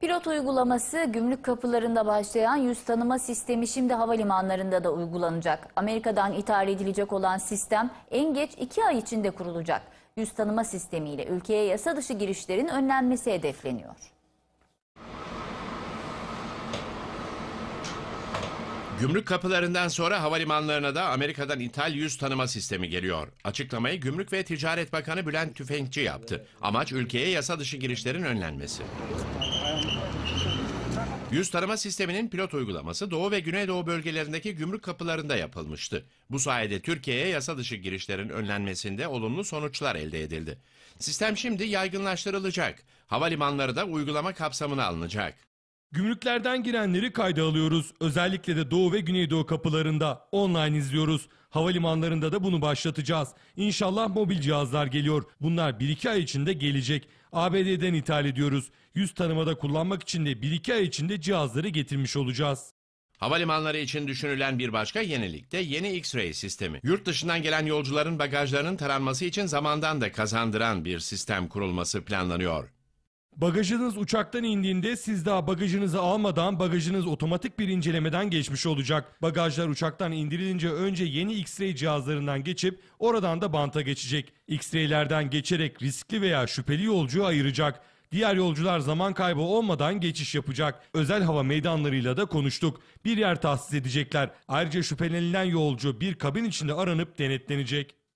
Pilot uygulaması gümrük kapılarında başlayan yüz tanıma sistemi şimdi havalimanlarında da uygulanacak. Amerika'dan ithal edilecek olan sistem en geç 2 ay içinde kurulacak. Yüz tanıma sistemiyle ülkeye yasa dışı girişlerin önlenmesi hedefleniyor. Gümrük kapılarından sonra havalimanlarına da Amerika'dan ithal yüz tanıma sistemi geliyor. Açıklamayı Gümrük ve Ticaret Bakanı Bülent Tüfekçi yaptı. Amaç ülkeye yasa dışı girişlerin önlenmesi. Yüz tarama sisteminin pilot uygulaması Doğu ve Güneydoğu bölgelerindeki gümrük kapılarında yapılmıştı. Bu sayede Türkiye'ye yasa dışı girişlerin önlenmesinde olumlu sonuçlar elde edildi. Sistem şimdi yaygınlaştırılacak. Havalimanları da uygulama kapsamına alınacak. Gümrüklerden girenleri kayda alıyoruz. Özellikle de Doğu ve Güneydoğu kapılarında online izliyoruz. Havalimanlarında da bunu başlatacağız. İnşallah mobil cihazlar geliyor. Bunlar 1-2 ay içinde gelecek. ABD'den ithal ediyoruz. Yüz tanımada kullanmak için de 1-2 ay içinde cihazları getirmiş olacağız. Havalimanları için düşünülen bir başka yenilik de yeni X-Ray sistemi. Yurt dışından gelen yolcuların bagajlarının taranması için zamandan da kazandıran bir sistem kurulması planlanıyor. Bagajınız uçaktan indiğinde siz daha bagajınızı almadan bagajınız otomatik bir incelemeden geçmiş olacak. Bagajlar uçaktan indirilince önce yeni X-ray cihazlarından geçip oradan da banta geçecek. X-ray'lerden geçerek riskli veya şüpheli yolcuyu ayıracak. Diğer yolcular zaman kaybı olmadan geçiş yapacak. Özel hava meydanlarıyla da konuştuk. Bir yer tahsis edecekler. Ayrıca şüphelenilen yolcu bir kabin içinde aranıp denetlenecek.